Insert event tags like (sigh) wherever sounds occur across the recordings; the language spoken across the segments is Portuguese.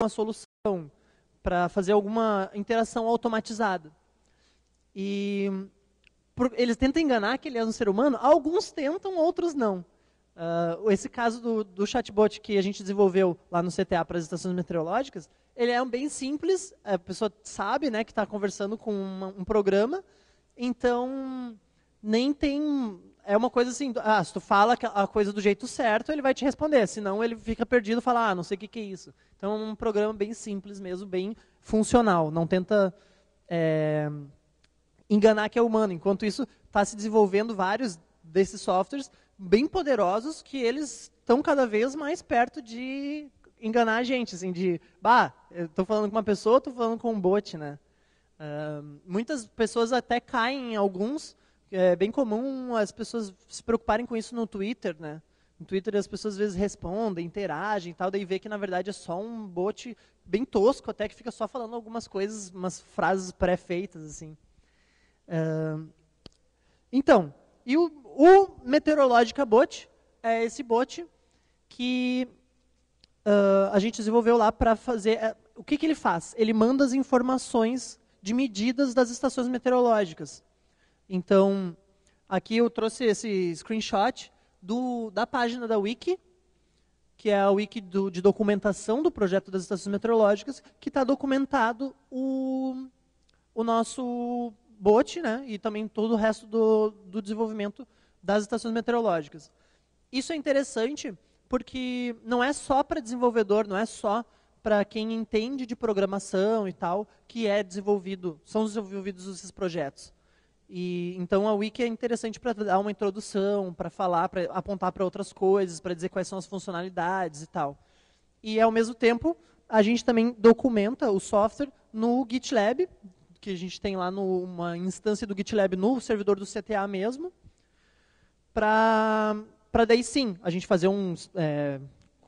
uma solução, para fazer alguma interação automatizada. E por, eles tentam enganar que ele é um ser humano, alguns tentam, outros não. Uh, esse caso do, do, chatbot que a gente desenvolveu lá no CTA para as estações meteorológicas, ele é um bem simples, a pessoa sabe né, que está conversando com uma, um programa, então nem tem é uma coisa assim, ah, se tu fala a coisa do jeito certo, ele vai te responder, senão ele fica perdido e fala, ah, não sei o que, que é isso. Então é um programa bem simples mesmo, bem funcional, não tenta é, enganar que é humano. Enquanto isso, está se desenvolvendo vários desses softwares bem poderosos que eles estão cada vez mais perto de enganar a gente, assim, de, bah, estou falando com uma pessoa, estou falando com um bot, né? Uh, muitas pessoas até caem em alguns é bem comum as pessoas se preocuparem com isso no Twitter, né? No Twitter as pessoas às vezes respondem, interagem e tal, daí vê que na verdade é só um bote bem tosco, até que fica só falando algumas coisas, umas frases pré-feitas, assim. então, e o, o Meteorológica Bot é esse bot que uh, a gente desenvolveu lá para fazer... É, o que, que ele faz? Ele manda as informações de medidas das estações meteorológicas. Então, aqui eu trouxe esse screenshot do, da página da Wiki, que é a wiki do, de documentação do projeto das estações meteorológicas, que está documentado o, o nosso bote né, e também todo o resto do, do desenvolvimento das estações meteorológicas. Isso é interessante porque não é só para desenvolvedor, não é só para quem entende de programação e tal, que é desenvolvido, são desenvolvidos esses projetos. E então a wiki é interessante para dar uma introdução, para falar, para apontar para outras coisas, para dizer quais são as funcionalidades e tal. E ao mesmo tempo, a gente também documenta o software no GitLab, que a gente tem lá numa instância do GitLab no servidor do CTA mesmo, para para daí sim a gente fazer um é,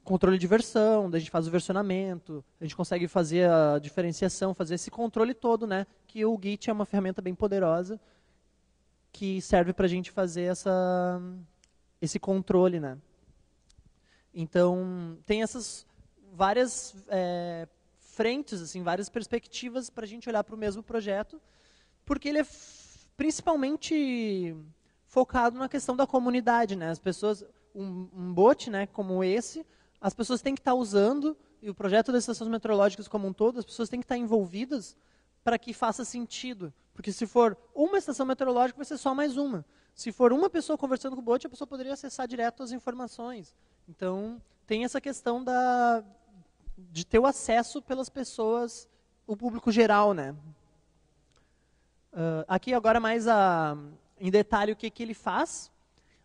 controle de versão, daí a gente faz o versionamento, a gente consegue fazer a diferenciação, fazer esse controle todo, né? Que o Git é uma ferramenta bem poderosa que serve para a gente fazer essa, esse controle, né? Então, tem essas várias é, frentes, assim, várias perspectivas para a gente olhar para o mesmo projeto, porque ele é principalmente focado na questão da comunidade, né? As pessoas, um, um bote, né, como esse, as pessoas têm que estar tá usando e o projeto das estações meteorológicas como um todo, as pessoas têm que estar tá envolvidas para que faça sentido, porque se for uma estação meteorológica, vai ser só mais uma. Se for uma pessoa conversando com o bot, a pessoa poderia acessar direto as informações. Então, tem essa questão da, de ter o acesso pelas pessoas, o público geral. Né? Uh, aqui agora mais a, ah, em detalhe o que, que ele faz.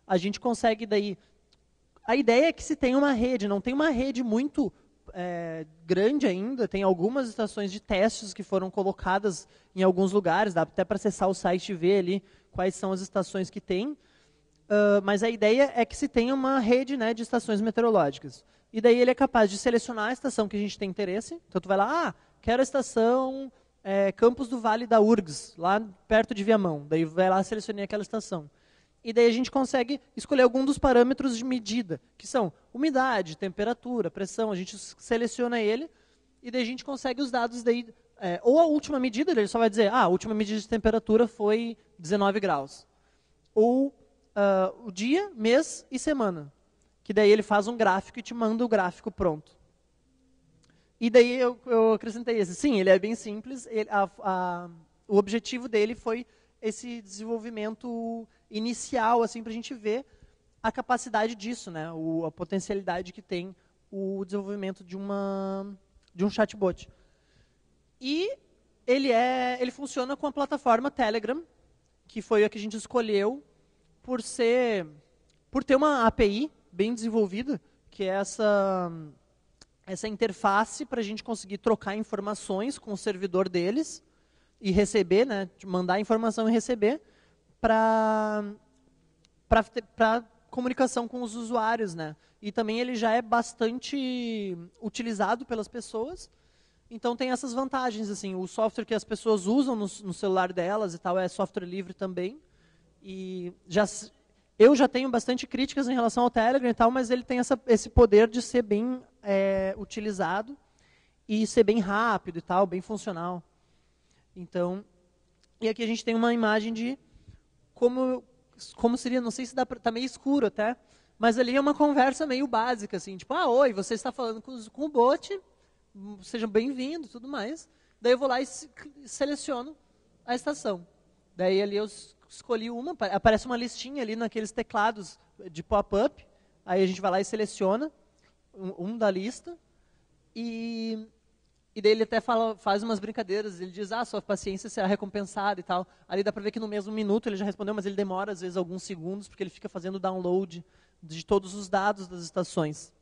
A gente consegue daí... A ideia é que se tem uma rede, não tem uma rede muito é, grande ainda, tem algumas estações de testes que foram colocadas em alguns lugares, dá até para acessar o site e ver ali quais são as estações que tem. Uh, mas a ideia é que se tenha uma rede né, de estações meteorológicas. E daí ele é capaz de selecionar a estação que a gente tem interesse. Então tu vai lá, ah, quero a estação é, Campos do Vale da URGS, lá perto de Viamão. Daí vai lá selecionei aquela estação e daí a gente consegue escolher algum dos parâmetros de medida, que são umidade, temperatura, pressão, a gente seleciona ele e daí a gente consegue os dados daí, é, ou a última medida, ele só vai dizer, ah, a última medida de temperatura foi 19 graus. Ou uh, o dia, mês e semana, que daí ele faz um gráfico e te manda o gráfico pronto. E daí eu, eu acrescentei esse. Sim, ele é bem simples, ele, a, a, o objetivo dele foi esse desenvolvimento inicial, assim, para a gente ver a capacidade disso, né? O, a potencialidade que tem o desenvolvimento de, uma, de um chatbot. E ele, é, ele funciona com a plataforma Telegram, que foi a que a gente escolheu por ser por ter uma API bem desenvolvida, que é essa essa interface para a gente conseguir trocar informações com o servidor deles e receber, né, mandar informação e receber para comunicação com os usuários, né? E também ele já é bastante utilizado pelas pessoas. Então tem essas vantagens, assim, o software que as pessoas usam no, no celular delas e tal é software livre também. E já eu já tenho bastante críticas em relação ao Telegram e tal, mas ele tem essa, esse poder de ser bem é, utilizado e ser bem rápido e tal, bem funcional. Então, e aqui a gente tem uma imagem de como, como seria, não sei se dá pra, tá meio escuro até, mas ali é uma conversa meio básica, assim, tipo, ah, oi, você está falando com, com o bot, sejam bem-vindos, tudo mais. Daí eu vou lá e se, seleciono a estação. Daí ali eu escolhi uma, aparece uma listinha ali naqueles teclados de pop-up, aí a gente vai lá e seleciona um, um da lista, e e daí ele até fala, faz umas brincadeiras, ele diz, ah, sua paciência será recompensada e tal. Ali dá para ver que no mesmo minuto ele já respondeu, mas ele demora às vezes alguns segundos, porque ele fica fazendo download de todos os dados das estações.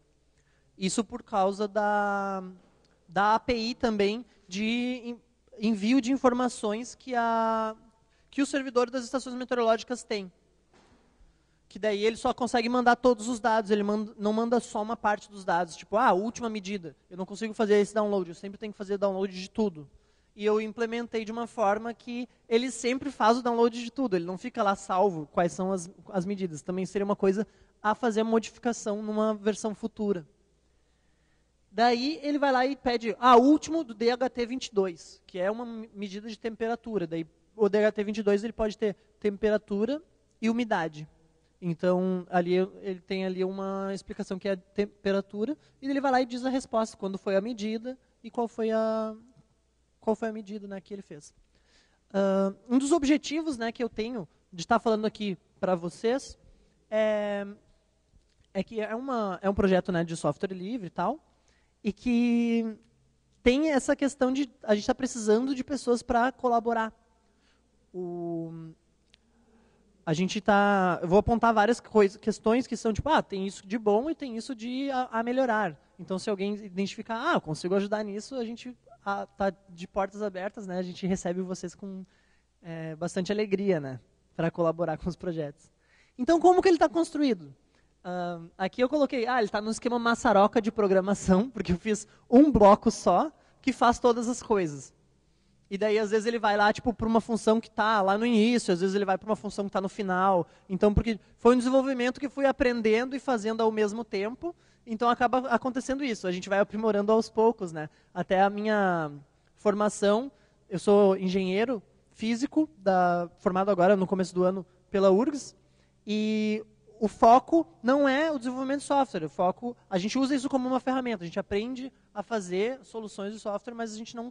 Isso por causa da, da API também de envio de informações que, a, que o servidor das estações meteorológicas tem que daí ele só consegue mandar todos os dados, ele manda, não manda só uma parte dos dados, tipo, ah, última medida, eu não consigo fazer esse download, eu sempre tenho que fazer download de tudo. E eu implementei de uma forma que ele sempre faz o download de tudo, ele não fica lá salvo quais são as, as medidas. Também seria uma coisa a fazer modificação numa versão futura. Daí ele vai lá e pede, ah, último do DHT22, que é uma medida de temperatura. Daí o DHT22 ele pode ter temperatura e umidade. Então, ali ele tem ali uma explicação que é a temperatura, e ele vai lá e diz a resposta, quando foi a medida e qual foi a, qual foi a medida né, que ele fez. Uh, um dos objetivos né, que eu tenho de estar falando aqui para vocês é, é que é, uma, é um projeto né, de software livre e tal, e que tem essa questão de a gente está precisando de pessoas para colaborar. O, a gente tá. Eu vou apontar várias coisas, questões que são tipo, ah, tem isso de bom e tem isso de a, a melhorar. Então, se alguém identificar, ah, eu consigo ajudar nisso, a gente a, tá de portas abertas, né? A gente recebe vocês com é, bastante alegria, né? Para colaborar com os projetos. Então, como que ele está construído? Uh, aqui eu coloquei, ah, ele está no esquema maçaroca de programação, (laughs) porque eu fiz um bloco só que faz todas as coisas. E daí, às vezes, ele vai lá, tipo, para uma função que está lá no início, às vezes ele vai para uma função que está no final. Então, porque foi um desenvolvimento que fui aprendendo e fazendo ao mesmo tempo. Então, acaba acontecendo isso. A gente vai aprimorando aos poucos, né? Até a minha formação, eu sou engenheiro físico, da, formado agora, no começo do ano, pela URGS. E o foco não é o desenvolvimento de software. O foco, a gente usa isso como uma ferramenta. A gente aprende a fazer soluções de software, mas a gente não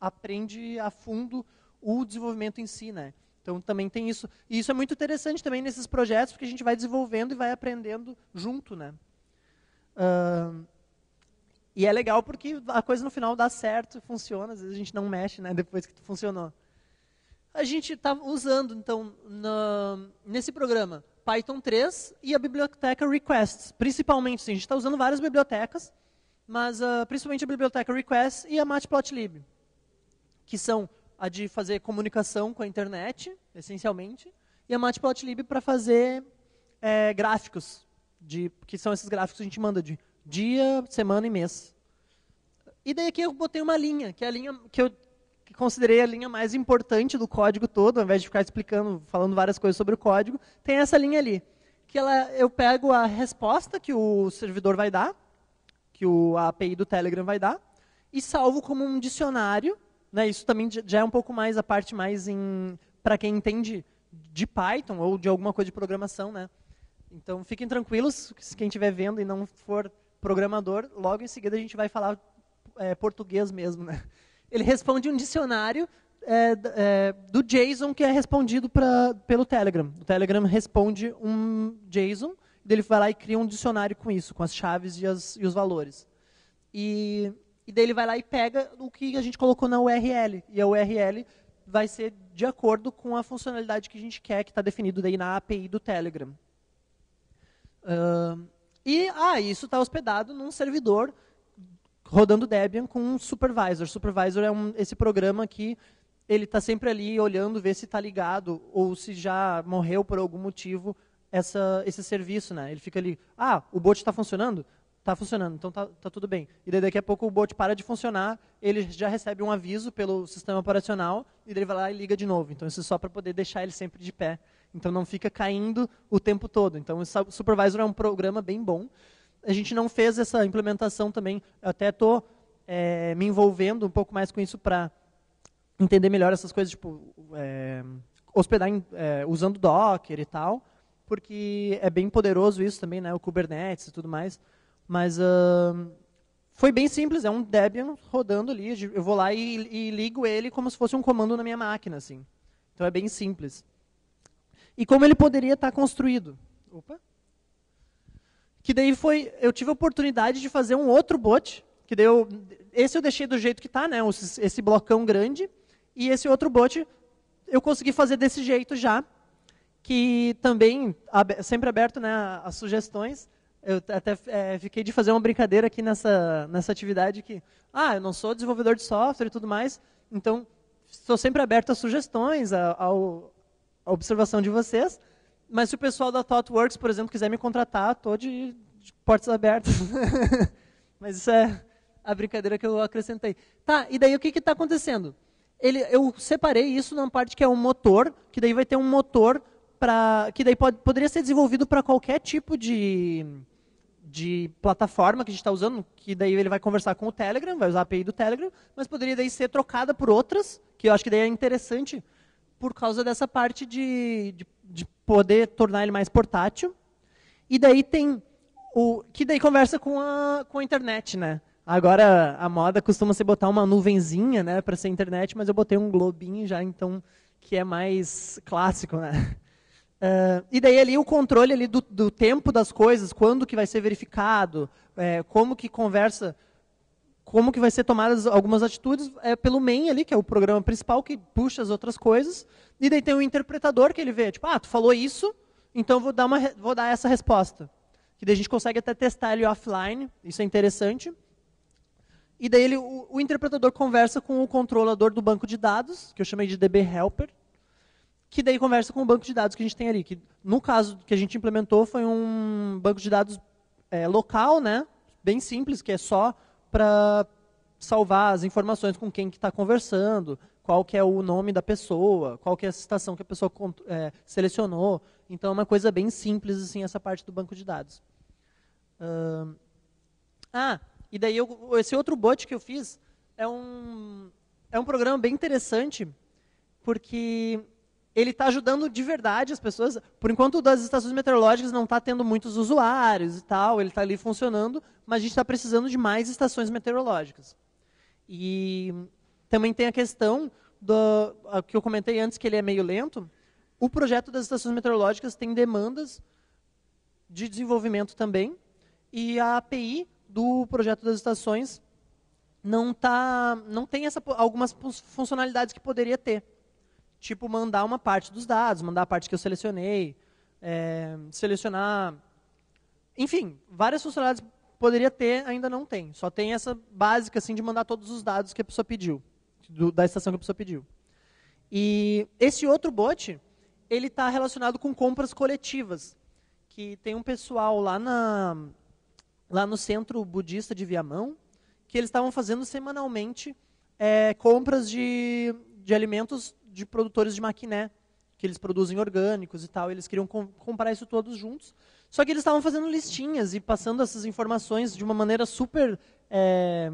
aprende a fundo o desenvolvimento em si, né? Então também tem isso. E isso é muito interessante também nesses projetos, porque a gente vai desenvolvendo e vai aprendendo junto, né? Uh, e é legal porque a coisa no final dá certo, funciona, às vezes a gente não mexe, né, depois que funcionou. A gente está usando, então, na, nesse programa, Python 3 e a biblioteca Requests, principalmente. Sim, a gente está usando várias bibliotecas, mas uh, principalmente a biblioteca Requests e a Matplotlib que são a de fazer comunicação com a internet, essencialmente, e a Matplotlib para fazer é, gráficos, de, que são esses gráficos que a gente manda de dia, semana e mês. E daí aqui eu botei uma linha, que é a linha que eu considerei a linha mais importante do código todo, ao invés de ficar explicando, falando várias coisas sobre o código, tem essa linha ali, que ela, eu pego a resposta que o servidor vai dar, que o, a API do Telegram vai dar, e salvo como um dicionário né, isso também já é um pouco mais a parte mais em para quem entende de Python ou de alguma coisa de programação, né? Então fiquem tranquilos, quem estiver vendo e não for programador, logo em seguida a gente vai falar é, português mesmo, né? (laughs) Ele responde um dicionário é, é, do JSON que é respondido pra, pelo Telegram. O Telegram responde um JSON, ele vai lá e cria um dicionário com isso, com as chaves e, as, e os valores. E e daí ele vai lá e pega o que a gente colocou na URL. E a URL vai ser de acordo com a funcionalidade que a gente quer, que está definido daí na API do Telegram. Uh, e ah, isso está hospedado num servidor rodando Debian com um supervisor. Supervisor é um, esse programa que ele está sempre ali olhando, ver se está ligado ou se já morreu por algum motivo essa, esse serviço. Né? Ele fica ali, ah, o bot está funcionando? tá funcionando, então tá, tá, tudo bem. E daí daqui a pouco o bot para de funcionar, ele já recebe um aviso pelo sistema operacional e ele vai lá e liga de novo. Então isso é só para poder deixar ele sempre de pé. Então não fica caindo o tempo todo. Então o Supervisor é um programa bem bom. A gente não fez essa implementação também, eu até estou é, me envolvendo um pouco mais com isso para entender melhor essas coisas, tipo, é, hospedar em, é, usando Docker e tal, porque é bem poderoso isso também, né, o Kubernetes e tudo mais. Mas uh, foi bem simples, é um Debian rodando ali. Eu vou lá e, e, ligo ele como se fosse um comando na minha máquina. Assim. Então é bem simples. E como ele poderia estar tá construído? Opa. Que daí foi, eu tive a oportunidade de fazer um outro bot, que daí eu, esse eu deixei do jeito que está, né, esse blocão grande, e esse outro bot eu consegui fazer desse jeito já, que também sempre aberto né, as sugestões eu até é, fiquei de fazer uma brincadeira aqui nessa, nessa atividade que, ah, eu não sou desenvolvedor de software e tudo mais, então estou sempre aberto a sugestões, a, a observação de vocês, mas se o pessoal da ThoughtWorks, por exemplo, quiser me contratar, estou de, de portas abertas. (laughs) mas isso é a brincadeira que eu acrescentei. Tá, e daí o que está acontecendo? Ele, eu separei isso numa parte que é um motor, que daí vai ter um motor Pra, que daí pode, poderia ser desenvolvido para qualquer tipo de de plataforma que a gente está usando, que daí ele vai conversar com o Telegram, vai usar a API do Telegram, mas poderia daí ser trocada por outras, que eu acho que daí é interessante por causa dessa parte de, de, de poder tornar ele mais portátil. E daí tem o que daí conversa com a, com a internet, né? Agora a moda costuma ser botar uma nuvenzinha, né, para ser internet, mas eu botei um globinho já, então que é mais clássico, né? Uh, e daí ali o controle ali do, do, tempo das coisas, quando que vai ser verificado, é, como que conversa, como que vai ser tomadas algumas atitudes é, pelo main ali, que é o programa principal que puxa as outras coisas. E daí tem o interpretador que ele vê, tipo, ah, tu falou isso, então vou dar, uma, vou dar essa resposta. Que daí a gente consegue até testar ele offline, isso é interessante. E daí ele, o, o interpretador conversa com o controlador do banco de dados, que eu chamei de DB Helper, que daí conversa com o banco de dados que a gente tem ali. Que no caso que a gente implementou foi um banco de dados é, local, né? Bem simples, que é só para salvar as informações com quem que está conversando, qual que é o nome da pessoa, qual que é a citação que a pessoa é, selecionou. Então é uma coisa bem simples assim essa parte do banco de dados. Uh... ah, e daí eu, esse outro bot que eu fiz é um é um programa bem interessante porque ele está ajudando de verdade as pessoas. Por enquanto, das estações meteorológicas não está tendo muitos usuários e tal, ele está ali funcionando, mas a gente está precisando de mais estações meteorológicas. E também tem a questão do a que eu comentei antes, que ele é meio lento. O projeto das estações meteorológicas tem demandas de desenvolvimento também, e a API do projeto das estações não tá, não tem essa, algumas funcionalidades que poderia ter. Tipo, mandar uma parte dos dados, mandar a parte que eu selecionei, é, selecionar. Enfim, várias funcionalidades poderia ter, ainda não tem. Só tem essa básica assim, de mandar todos os dados que a pessoa pediu, do, da estação que a pessoa pediu. E esse outro bot, ele está relacionado com compras coletivas, que tem um pessoal lá, na, lá no centro budista de Viamão, que eles estavam fazendo semanalmente é, compras de, de alimentos de produtores de maquiné, que eles produzem orgânicos e tal. Eles queriam com, comprar isso todos juntos. Só que eles estavam fazendo listinhas e passando essas informações de uma maneira super é,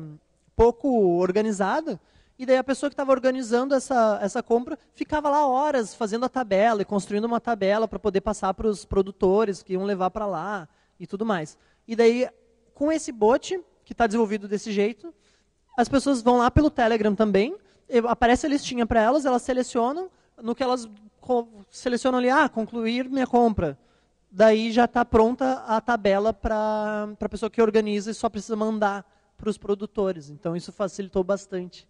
pouco organizada. E daí a pessoa que estava organizando essa, essa compra ficava lá horas fazendo a tabela e construindo uma tabela para poder passar para os produtores que iam levar para lá e tudo mais. E daí, com esse bot, que está desenvolvido desse jeito, as pessoas vão lá pelo Telegram também, aparece a listinha para elas, elas selecionam, no que elas selecionam ali, ah, concluir minha compra. Daí já está pronta a tabela para a pessoa que organiza e só precisa mandar para os produtores. Então isso facilitou bastante.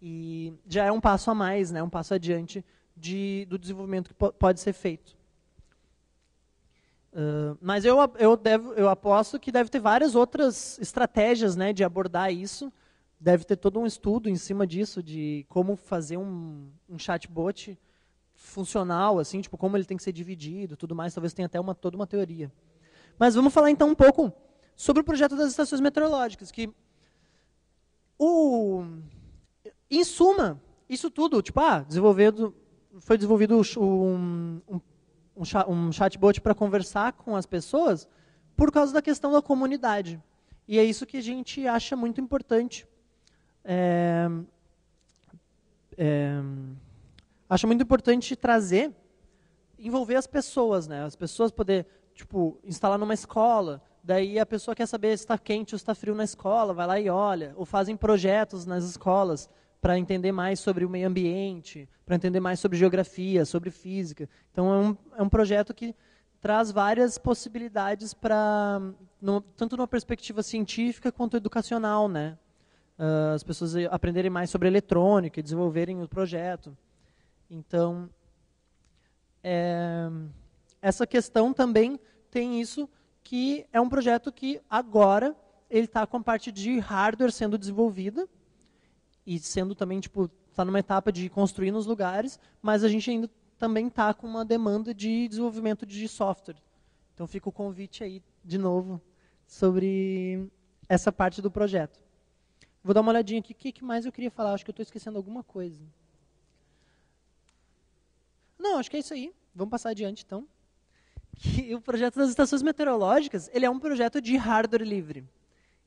E já é um passo a mais, né, um passo adiante de, do desenvolvimento que pode ser feito. Uh, mas eu, eu, devo, eu aposto que deve ter várias outras estratégias né, de abordar isso deve ter todo um estudo em cima disso, de como fazer um, um chatbot funcional, assim, tipo, como ele tem que ser dividido, tudo mais, talvez tenha até uma, toda uma teoria. Mas vamos falar então um pouco sobre o projeto das estações meteorológicas, que o em suma, isso tudo, tipo, ah, desenvolvendo foi desenvolvido um, um, um, um chatbot para conversar com as pessoas por causa da questão da comunidade. E é isso que a gente acha muito importante é, é, acho muito importante trazer, envolver as pessoas, né? As pessoas poder, tipo, instalar numa escola, daí a pessoa quer saber se está quente ou se está frio na escola, vai lá e olha, ou fazem projetos nas escolas para entender mais sobre o meio ambiente, para entender mais sobre geografia, sobre física. Então é um, é um projeto que traz várias possibilidades para tanto numa perspectiva científica quanto educacional, né? uh, as pessoas aprenderem mais sobre eletrônica e desenvolverem o projeto. Então, é, essa questão também tem isso que é um projeto que agora ele está com a parte de hardware sendo desenvolvida e sendo também tipo está numa etapa de construir nos lugares, mas a gente ainda também está com uma demanda de desenvolvimento de software. Então fica o convite aí de novo sobre essa parte do projeto. Vou dar uma olhadinha aqui. O que, que mais eu queria falar? Acho que eu estou esquecendo alguma coisa. Não, acho que é isso aí. Vamos passar adiante, então. Que o projeto das estações meteorológicas, ele é um projeto de hardware livre.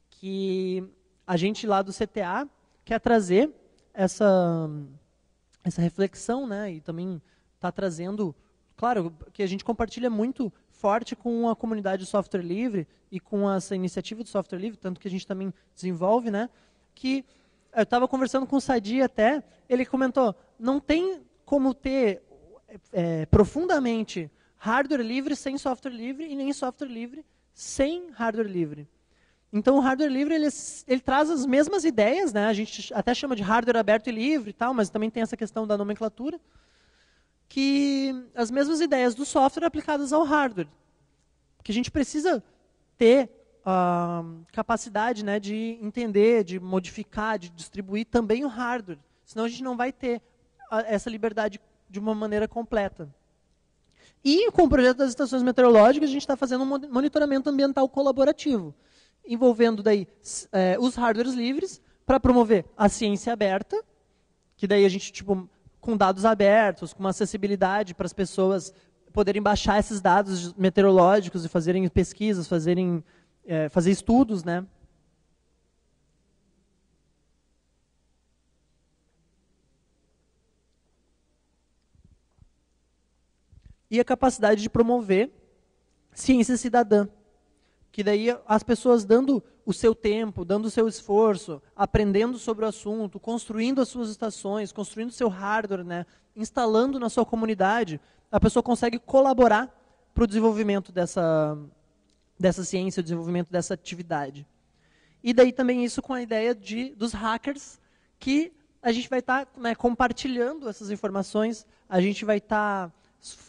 Que a gente lá do CTA quer trazer essa, essa reflexão, né? E também está trazendo... Claro, que a gente compartilha muito forte com a comunidade de software livre e com essa iniciativa do software livre, tanto que a gente também desenvolve, né? que eh, eu estava conversando com o Sadi até, ele comentou, não tem como ter é, profundamente hardware livre sem software livre e nem software livre sem hardware livre. Então, o hardware livre ele, ele, traz as mesmas ideias, né? A gente até chama de hardware aberto e livre e tal, mas também tem essa questão da nomenclatura, que as mesmas ideias do software aplicadas ao hardware, que a gente precisa ter capacidade né, de entender, de modificar, de distribuir também o hardware. Senão a gente não vai ter a, essa liberdade de uma maneira completa. E com o projeto das estações meteorológicas, a gente está fazendo um monitoramento ambiental colaborativo, envolvendo daí é, os hardwares livres para promover a ciência aberta, que daí a gente, tipo, com dados abertos, com uma acessibilidade para as pessoas poderem baixar esses dados meteorológicos e fazerem pesquisas, fazerem é, fazer estudos, né? E a capacidade de promover ciência cidadã. Que daí as pessoas dando o seu tempo, dando o seu esforço, aprendendo sobre o assunto, construindo as suas estações, construindo o seu hardware, né? instalando na sua comunidade, a pessoa consegue colaborar para o desenvolvimento dessa, dessa ciência, o desenvolvimento dessa atividade. E daí também isso com a ideia de, dos hackers, que a gente vai estar tá, né, compartilhando essas informações, a gente vai estar tá,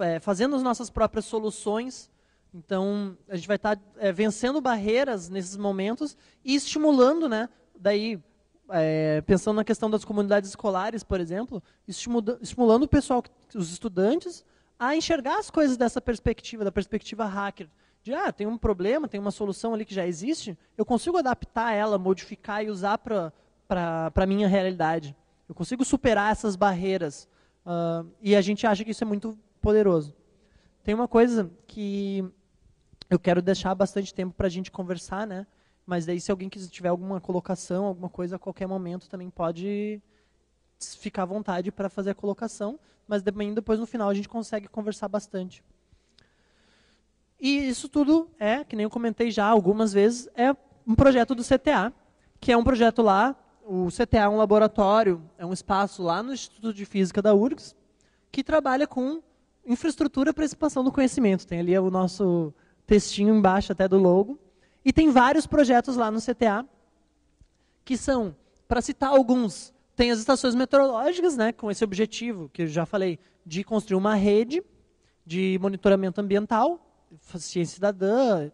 é, fazendo as nossas próprias soluções, então a gente vai estar tá, é, vencendo barreiras nesses momentos e estimulando, né, daí é, pensando na questão das comunidades escolares, por exemplo, estimulando, estimulando o pessoal, os estudantes, a enxergar as coisas dessa perspectiva, da perspectiva hacker, de ah, tem um problema, tem uma solução ali que já existe, eu consigo adaptar ela, modificar e usar para a minha realidade. Eu consigo superar essas barreiras. Uh, e a gente acha que isso é muito poderoso. Tem uma coisa que eu quero deixar bastante tempo para a gente conversar, né? Mas daí, se alguém quiser tiver alguma colocação, alguma coisa, a qualquer momento também pode ficar à vontade para fazer a colocação. Mas também depois no final a gente consegue conversar bastante. E isso tudo é, que nem eu comentei já algumas vezes, é um projeto do CTA, que é um projeto lá, o CTA é um laboratório, é um espaço lá no Instituto de Física da URGS, que trabalha com infraestrutura para expansão do conhecimento. Tem ali o nosso textinho embaixo até do logo. E tem vários projetos lá no CTA, que são, para citar alguns, tem as estações meteorológicas, né, com esse objetivo, que eu já falei, de construir uma rede de monitoramento ambiental, ciência cidadã,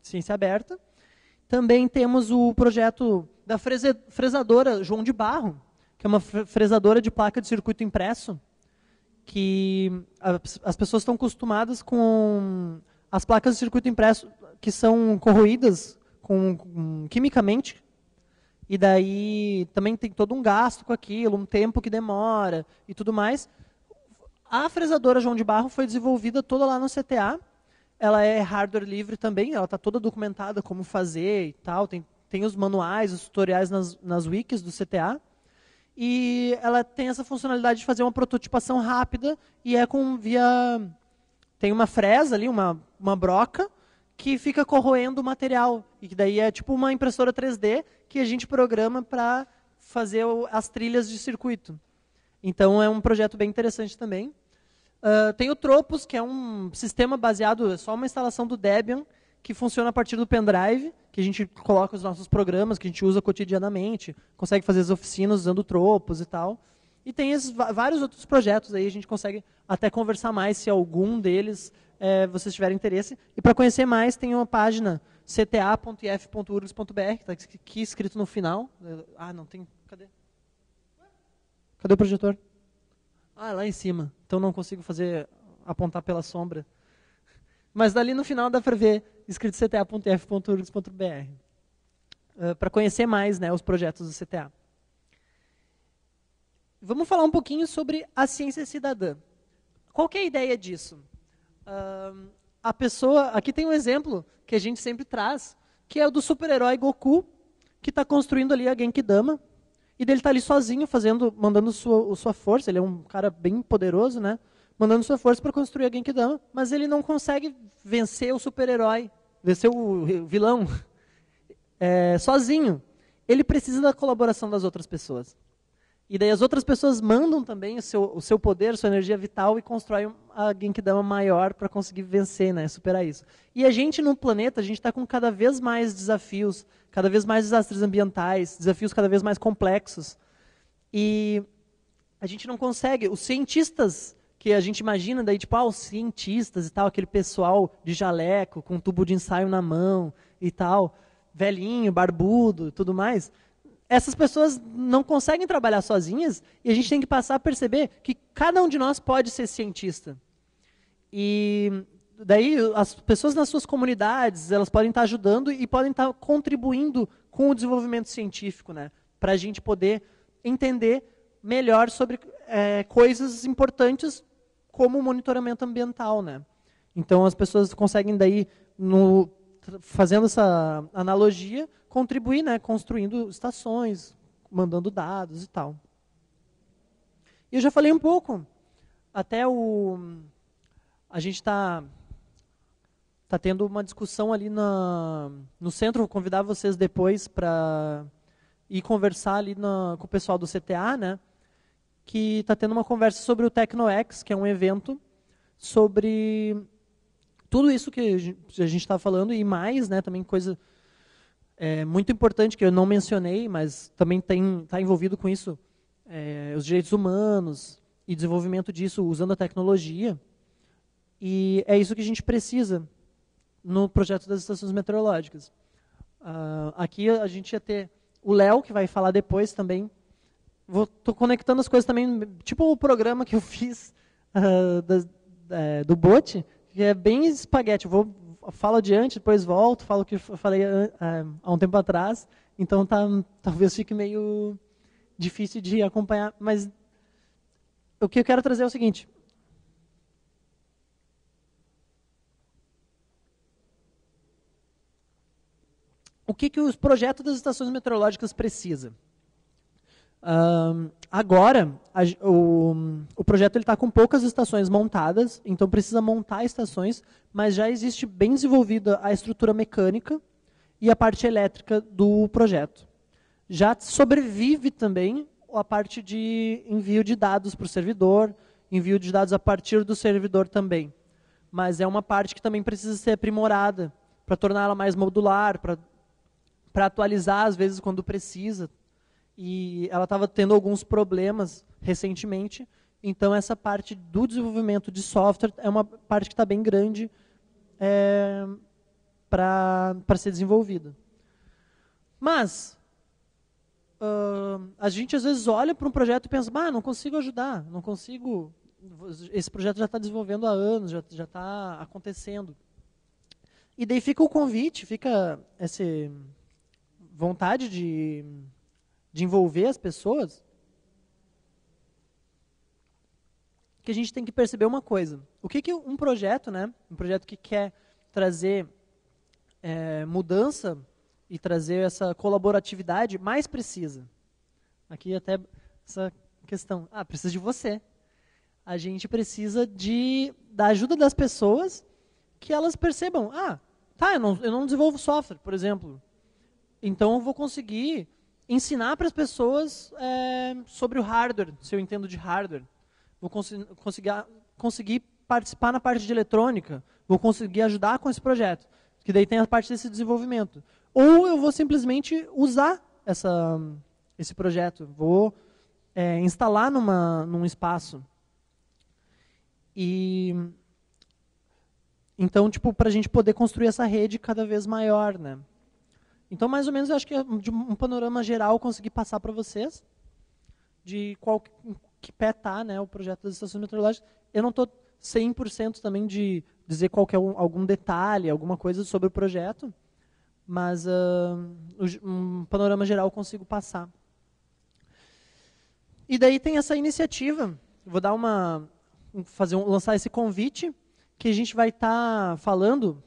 ciência aberta. Também temos o projeto da fresadora João de Barro, que é uma fresadora de placa de circuito impresso, que as pessoas estão acostumadas com as placas de circuito impresso que são corroídas com, com, quimicamente, e daí também tem todo um gasto com aquilo, um tempo que demora e tudo mais. A fresadora João de Barro foi desenvolvida toda lá no CTA, ela é hardware livre também, ela está toda documentada como fazer e tal, tem, tem os manuais, os tutoriais nas, nas wikis do CTA. E ela tem essa funcionalidade de fazer uma prototipação rápida e é com via tem uma fresa ali, uma, uma broca, que fica corroendo o material. E que daí é tipo uma impressora 3D que a gente programa para fazer o, as trilhas de circuito. Então é um projeto bem interessante também. Uh, tem o Tropos, que é um sistema baseado, é só uma instalação do Debian, que funciona a partir do pendrive, que a gente coloca os nossos programas, que a gente usa cotidianamente, consegue fazer as oficinas usando Tropos e tal. E tem esses, vários outros projetos aí, a gente consegue até conversar mais se algum deles é, vocês tiverem interesse. E para conhecer mais, tem uma página cta.if.urgs.br, que está aqui escrito no final. Ah, não tem. Cadê? Cadê o projetor? Ah, lá em cima então não consigo fazer apontar pela sombra. Mas dali no final dá para ver escrito cta.f.urgs.br uh, ah, para conhecer mais né, os projetos do CTA. Vamos falar um pouquinho sobre a ciência cidadã. Qual é a ideia disso? Uh, a pessoa, aqui tem um exemplo que a gente sempre traz, que é o do super-herói Goku, que está construindo ali a Genkidama, e dele tá ali sozinho, fazendo, mandando sua, sua força, ele é um cara bem poderoso, né? Mandando sua força para construir a Genkidama, mas ele não consegue vencer o super-herói, vencer o vilão (laughs) é, sozinho. Ele precisa da colaboração das outras pessoas. E daí as outras pessoas mandam também o seu, o seu poder, sua energia vital e constroem a Genkidama maior para conseguir vencer, né, superar isso. E a gente no planeta, a gente está com cada vez mais desafios cada vez mais desastres ambientais, desafios cada vez mais complexos. E a gente não consegue. Os cientistas que a gente imagina, daí, tipo, ah, os cientistas e tal, aquele pessoal de jaleco, com tubo de ensaio na mão e tal, velhinho, barbudo e tudo mais. Essas pessoas não conseguem trabalhar sozinhas e a gente tem que passar a perceber que cada um de nós pode ser cientista. E daí as pessoas nas suas comunidades elas podem estar ajudando e podem estar contribuindo com o desenvolvimento científico, né? Para a gente poder entender melhor sobre é, coisas importantes como o monitoramento ambiental, né? Então as pessoas conseguem daí no, fazendo essa analogia contribuir, né? Construindo estações, mandando dados e tal. E eu já falei um pouco. Até o a gente está está tendo uma discussão ali na, no centro. Vou convidar vocês depois para ir conversar ali na, com o pessoal do CTA, né? Que está tendo uma conversa sobre o TecnoX, que é um evento sobre tudo isso que a gente está falando e mais, né? Também coisa é, muito importante que eu não mencionei, mas também está envolvido com isso é, os direitos humanos e desenvolvimento disso usando a tecnologia. E é isso que a gente precisa no projeto das estações meteorológicas. Uh, aqui a gente ia ter o Léo, que vai falar depois também. Estou conectando as coisas também, tipo o programa que eu (laughs) fiz uh, é, do Bote, que é bem espaguete. Eu vou, falo adiante, depois volto, falo o que eu falei uh, há um tempo atrás. Então tá, talvez fique meio difícil de acompanhar. Mas o que eu quero trazer é o seguinte: o que, que os projetos das estações meteorológicas precisa? Um, agora, a, o, o, projeto está com poucas estações montadas, então precisa montar estações, mas já existe bem desenvolvida a estrutura mecânica e a parte elétrica do projeto. Já sobrevive também a parte de envio de dados para o servidor, envio de dados a partir do servidor também. Mas é uma parte que também precisa ser aprimorada para torná-la mais modular, para para atualizar às vezes quando precisa. E ela estava tendo alguns problemas recentemente. Então essa parte do desenvolvimento de software é uma parte que está bem grande é, para ser desenvolvida. Mas uh, a gente às vezes olha para um projeto e pensa, ah, não consigo ajudar, não consigo. Esse projeto já está desenvolvendo há anos, já está acontecendo. E daí fica o convite, fica esse vontade de, de envolver as pessoas, que a gente tem que perceber uma coisa. O que, que um projeto, né, um projeto que quer trazer é, mudança e trazer essa colaboratividade, mais precisa? Aqui até essa questão. Ah, precisa de você. A gente precisa de, da ajuda das pessoas que elas percebam. Ah, tá, eu não, eu não desenvolvo software, por exemplo. Então eu vou conseguir ensinar para as pessoas é, sobre o hardware, se eu entendo de hardware. Vou cons conseguir, conseguir participar na parte de eletrônica, vou conseguir ajudar com esse projeto, que daí tem a parte desse desenvolvimento. Ou eu vou simplesmente usar essa, esse projeto, vou é, instalar numa, num espaço. E então, tipo, para a gente poder construir essa rede cada vez maior, né? Então, mais ou menos, eu acho que é de um panorama geral eu consegui passar para vocês de qual que pé está né, o projeto das estações meteorológicas. Eu não estou 100% também de dizer qualquer é algum detalhe, alguma coisa sobre o projeto, mas uh, um panorama geral eu consigo passar. E daí tem essa iniciativa. Vou dar uma fazer um, lançar esse convite que a gente vai estar tá falando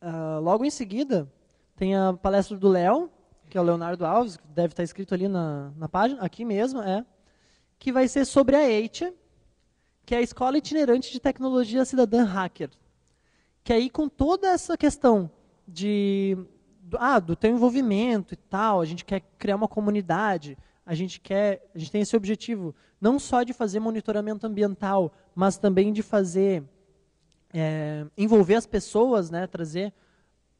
uh, logo em seguida tem a palestra do Léo, que é o Leonardo Alves, que deve estar escrito ali na, na página, aqui mesmo, é, que vai ser sobre a EITE, que é a Escola Itinerante de Tecnologia Cidadã Hacker. Que aí, com toda essa questão de do, ah, do teu envolvimento e tal, a gente quer criar uma comunidade, a gente quer, a gente tem esse objetivo não só de fazer monitoramento ambiental, mas também de fazer é, envolver as pessoas, né, trazer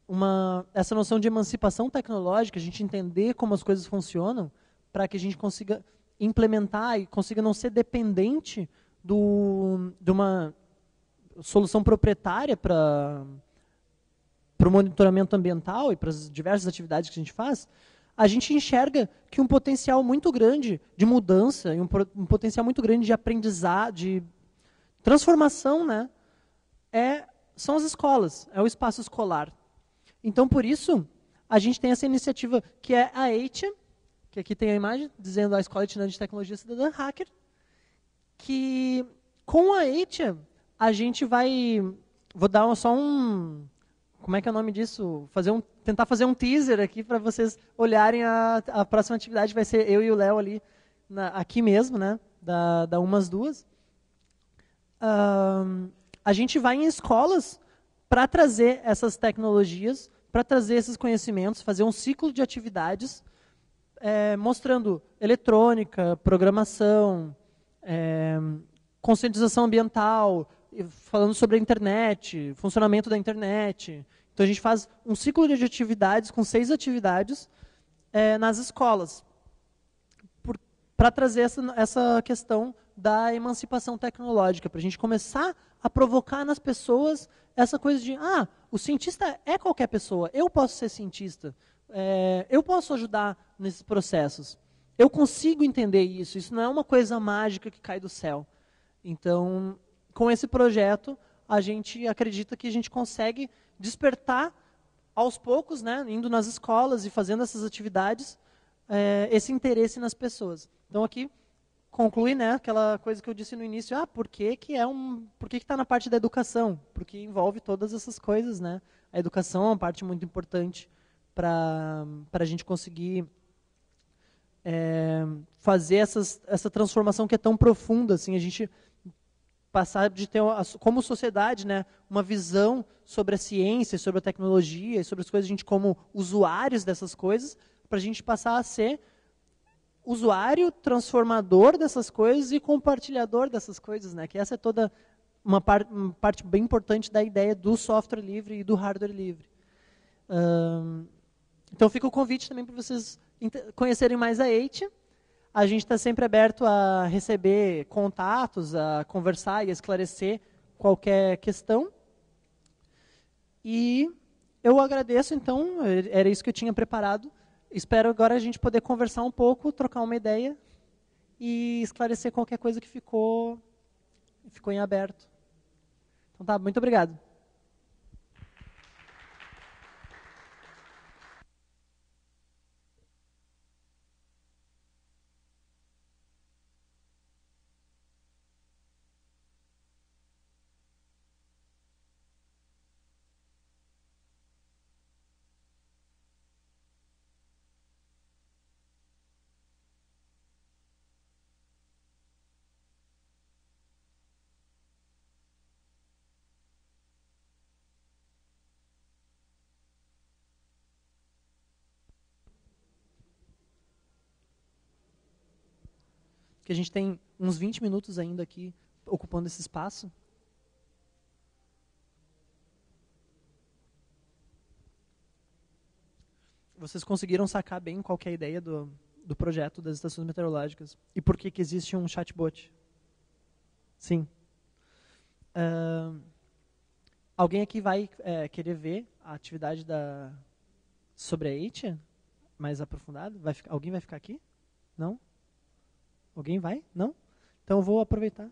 uma, essa noção de emancipação tecnológica, a gente entender como as coisas funcionam, para que a gente consiga implementar e consiga não ser dependente do, de uma solução proprietária para o monitoramento ambiental e para as diversas atividades que a gente faz, a gente enxerga que um potencial muito grande de mudança e um, um potencial muito grande de aprendizado, de transformação, né, é, são as escolas, é o espaço escolar. Então, por isso, a gente tem essa iniciativa que é a EIT, que aqui tem a imagem, dizendo a Escola de Tecnologia Cidadã Hacker, que com a EIT a gente vai... Vou dar só um... Como é que é o nome disso? Fazer um, tentar fazer um teaser aqui para vocês olharem a, a próxima atividade. Vai ser eu e o Léo ali, na, aqui mesmo, né? Da, da umas duas. Uh, a gente vai em escolas para trazer essas tecnologias para trazer esses conhecimentos, fazer um ciclo de atividades é, mostrando eletrônica, programação, é, conscientização ambiental, falando sobre a internet, funcionamento da internet. Então a gente faz um ciclo de atividades com seis atividades é, nas escolas para trazer essa, essa questão da emancipação tecnológica, para a gente começar a provocar nas pessoas essa coisa de, ah, o cientista é qualquer pessoa, eu posso ser cientista, é, eu posso ajudar nesses processos. Eu consigo entender isso, isso não é uma coisa mágica que cai do céu. Então, com esse projeto, a gente acredita que a gente consegue despertar aos poucos, né, indo nas escolas e fazendo essas atividades, é, esse interesse nas pessoas. Então, aqui conclui né, aquela coisa que eu disse no início, ah, por que, que é um. Por que está na parte da educação? Porque envolve todas essas coisas, né? A educação é uma parte muito importante para a gente conseguir é, fazer essas, essa transformação que é tão profunda, assim, a gente passar de ter, como sociedade, né, uma visão sobre a ciência, sobre a tecnologia, sobre as coisas, a gente como usuários dessas coisas, para a gente passar a ser usuário, transformador dessas coisas e compartilhador dessas coisas, né? Que essa é toda uma, par uma parte bem importante da ideia do software livre e do hardware livre. então fica o convite também para vocês conhecerem mais a EIT. A gente está sempre aberto a receber contatos, a conversar e a esclarecer qualquer questão. E eu agradeço, então, é, era isso que eu tinha preparado espero agora a gente poder conversar um pouco, trocar uma ideia e esclarecer qualquer coisa que ficou, ficou em aberto. Então tá, muito obrigado. que a gente tem uns 20 minutos ainda aqui ocupando esse espaço. Vocês conseguiram sacar bem qual é a ideia do, do projeto das estações meteorológicas e por que, que existe um chatbot? Sim. Uh, alguém aqui vai é, querer ver a atividade da sobre a EIT mais aprofundado? Vai, alguém vai ficar aqui? Não? Alguém vai? Não? Então eu vou aproveitar.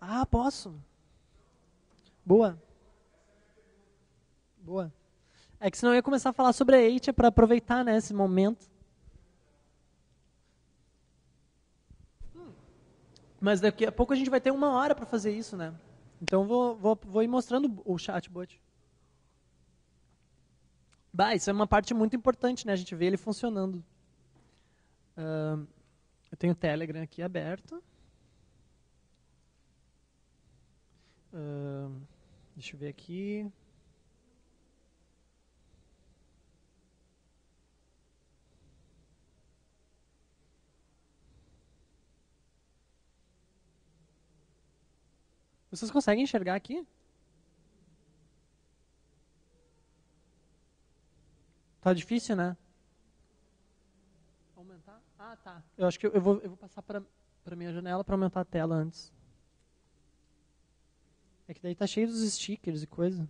Ah, posso. Boa. Boa. É que senão eu ia começar a falar sobre a EIT para aproveitar né, esse momento. Mas daqui a pouco a gente vai ter uma hora para fazer isso, né? Então vou, vou, vou ir mostrando o chatbot. Bah, isso é uma parte muito importante, né? A gente vê ele funcionando. Uh, eu tenho o Telegram aqui aberto. Uh, deixa eu ver aqui. Vocês conseguem enxergar aqui? Tá difícil, né? Aumentar? Ah, tá. Eu acho que eu, vou, eu vou passar para a minha janela para aumentar a tela antes. É que daí tá cheio dos stickers e coisa.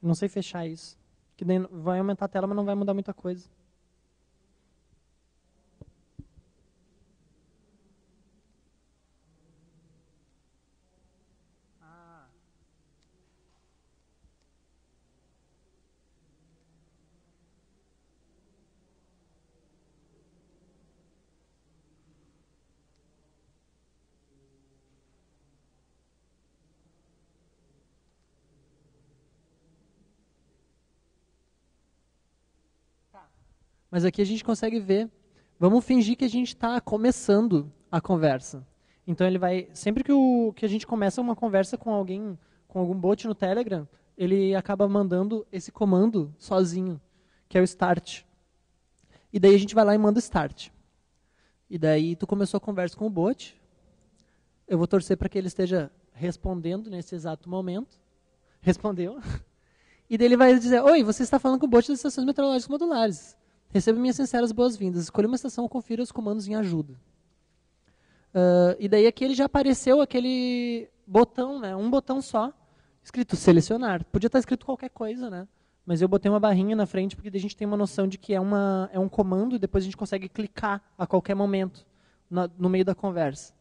Não sei fechar isso. Que vai aumentar a tela, mas não vai mudar muita coisa. Mas aqui a gente consegue ver. Vamos fingir que a gente está começando a conversa. Então ele vai sempre que, o, que a gente começa uma conversa com alguém, com algum bot no Telegram, ele acaba mandando esse comando sozinho, que é o start. E daí a gente vai lá e manda start. E daí tu começou a conversa com o bot. Eu vou torcer para que ele esteja respondendo nesse exato momento. Respondeu. (laughs) E daí ele vai dizer: "Oi, você está falando com o bot das estações meteorológicas modulares. Receba minhas sinceras boas-vindas. Escolha uma estação ou confira os comandos em ajuda. Uh, e daí aqui ele já apareceu aquele botão, né? Um botão só, escrito selecionar. Podia estar escrito qualquer coisa, né? Mas eu botei uma barrinha na frente porque a gente tem uma noção de que é, uma, é um comando e depois a gente consegue clicar a qualquer momento na, no meio da conversa.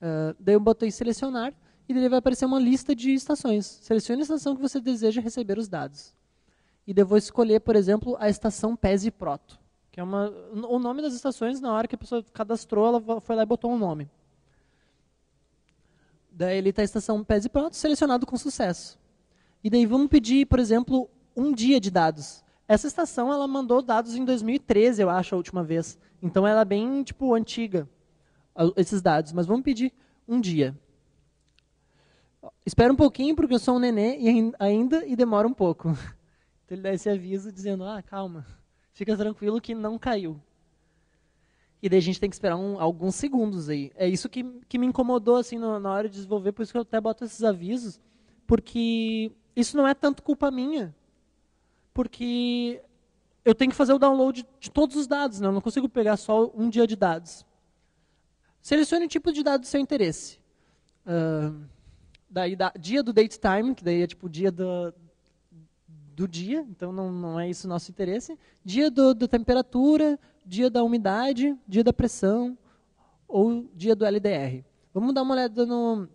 Uh, daí eu botei selecionar e daí vai aparecer uma lista de estações. Selecione a estação que você deseja receber os dados e devo escolher, por exemplo, a estação PES e Proto, que é uma, o nome das estações na hora que a pessoa cadastrou, ela foi lá e botou um nome. Daí ele está a estação PES e Proto, selecionado com sucesso. E daí vamos pedir, por exemplo, um dia de dados. Essa estação ela mandou dados em 2013, eu acho, a última vez. Então ela é bem tipo antiga esses dados, mas vamos pedir um dia. Espera um pouquinho porque eu sou um nenê e ainda e demora um pouco. (laughs) Então ele dá esse aviso dizendo: ah, calma, (laughs) fica tranquilo que não caiu. E daí a gente tem que esperar um, alguns segundos aí. É isso que, que me incomodou assim no, na hora de desenvolver, por isso que eu até boto esses avisos, porque isso não é tanto culpa minha. Porque eu tenho que fazer o download de todos os dados, né? eu não consigo pegar só um dia de dados. Selecione o tipo de dado do seu interesse. Uh, daí da, dia do date time, que daí é tipo o dia do, do dia, então não, não é isso o nosso interesse. Dia do, da temperatura, dia da umidade, dia da pressão ou dia do LDR. Vamos dar uma olhada no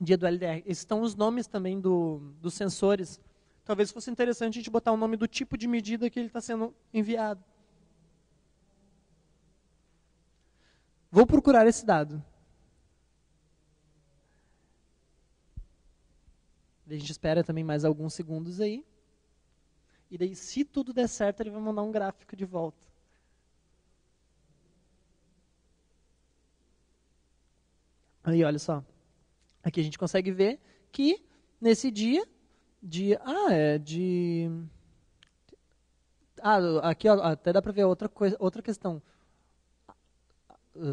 dia do LDR. Esses estão os nomes também do, dos sensores. Talvez fosse interessante a gente botar o nome do tipo de medida que ele está sendo enviado. Vou procurar esse dado. A gente espera também mais alguns segundos aí. E daí, se tudo der certo, ele vai mandar um gráfico de volta. Aí, olha só. Aqui a gente consegue ver que nesse dia, de ah, é de ah, aqui ó, até dá para ver outra coisa, outra questão.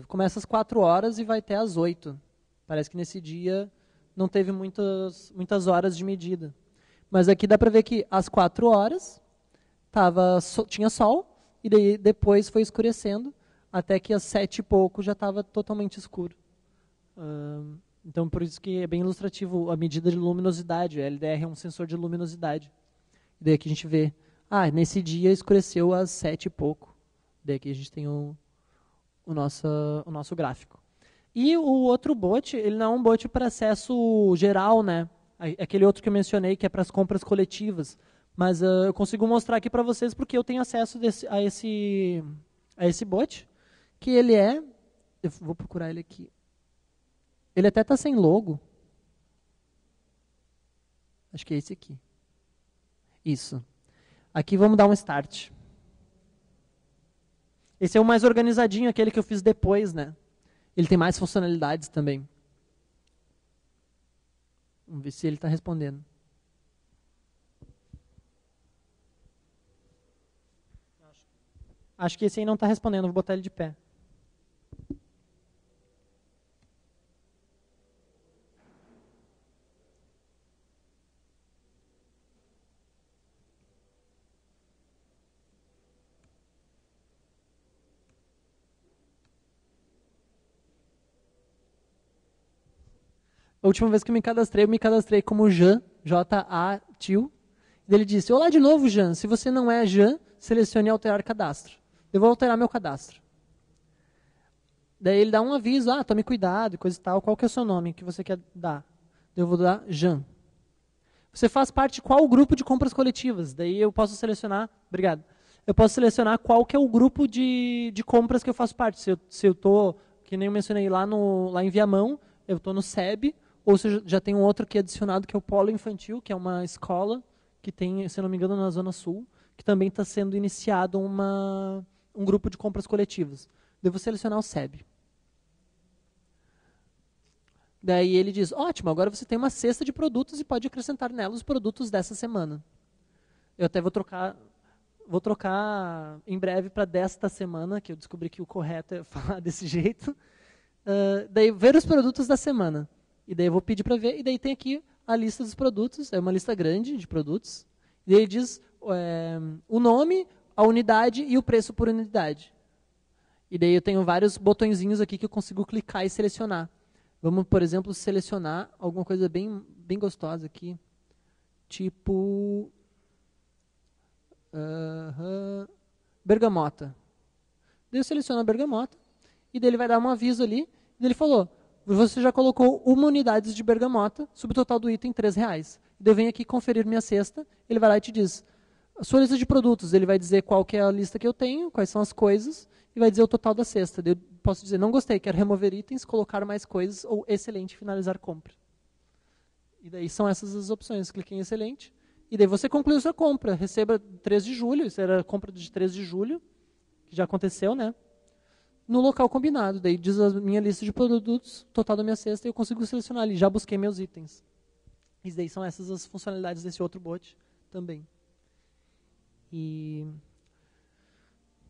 Começa às 4 horas e vai até às 8. Parece que nesse dia não teve muitas muitas horas de medida. Mas aqui dá para ver que às quatro horas tava, so, tinha sol, e daí depois foi escurecendo, até que às sete e pouco já estava totalmente escuro. então, por isso que é bem ilustrativo a medida de luminosidade. O LDR é um sensor de luminosidade. E daí aqui a gente vê, ah, nesse dia escureceu às sete e pouco. E daí aqui a gente tem o, o, nosso, o nosso gráfico. E o outro bot, ele não é um bot para acesso geral, né? aquele outro que eu mencionei que é para as compras coletivas. Mas uh, eu consigo mostrar aqui para vocês porque eu tenho acesso desse, a esse a esse bot, que ele é, eu vou procurar ele aqui. Ele até está sem logo. Acho que é esse aqui. Isso. Aqui vamos dar um start. Esse é o mais organizadinho, aquele que eu fiz depois, né? Ele tem mais funcionalidades também. Vamos ver se ele está respondendo. Acho que esse aí não está respondendo, vou botar ele de pé. A última vez que eu me cadastrei, eu me cadastrei como Jan, J-A, tio. Ele disse, olá de novo, Jan. Se você não é Jan, selecione alterar cadastro. Eu vou alterar meu cadastro. Daí ele dá um aviso, ah, tome cuidado, coisa e tal. Qual que é o seu nome que você quer dar? Eu vou dar Jan. Você faz parte de qual grupo de compras coletivas? Daí eu posso selecionar, obrigado. Eu posso selecionar qual que é o grupo de, de compras que eu faço parte. Se eu, estou, tô, que nem eu mencionei lá, no, lá em Viamão, eu estou no SEB, ou se já tem um outro que é adicionado, que é o Polo Infantil, que é uma escola que tem, se não me engano, na Zona Sul, que também está sendo iniciado uma, um grupo de compras coletivas. Devo selecionar o SEB. Daí ele diz: ótimo, agora você tem uma cesta de produtos e pode acrescentar nela os produtos dessa semana. Eu até vou trocar, vou trocar em breve para desta semana, que eu descobri que o correto é (laughs) falar desse jeito. Uh, daí ver os produtos da semana. E daí eu vou pedir para ver. E daí tem aqui a lista dos produtos, é uma lista grande de produtos. E ele diz é, o nome, a unidade e o preço por unidade. E daí eu tenho vários botõezinhos aqui que eu consigo clicar e selecionar. Vamos, por exemplo, selecionar alguma coisa bem, bem gostosa aqui. Tipo. Uh -huh, bergamota. Daí eu seleciono a bergamota. E daí ele vai dar um aviso ali. E ele falou: você já colocou uma unidade de bergamota, subtotal do item, R$ reais. Eu venho aqui conferir minha cesta, ele vai lá e te diz, a sua lista de produtos, ele vai dizer qual que é a lista que eu tenho, quais são as coisas, e vai dizer o total da cesta. Eu posso dizer, não gostei, quero remover itens, colocar mais coisas, ou excelente, finalizar compra. E daí são essas as opções. Clique em excelente, e daí você concluiu sua compra. Receba 3 de julho, isso era a compra de 3 de julho, que já aconteceu, né? no local combinado. Daí diz a minha lista de produtos, total da minha cesta, e eu consigo selecionar ali. Já busquei meus itens. E daí são essas as funcionalidades desse outro bot também. E...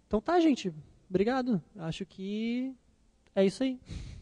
Então tá, gente. Obrigado. Acho que é isso aí.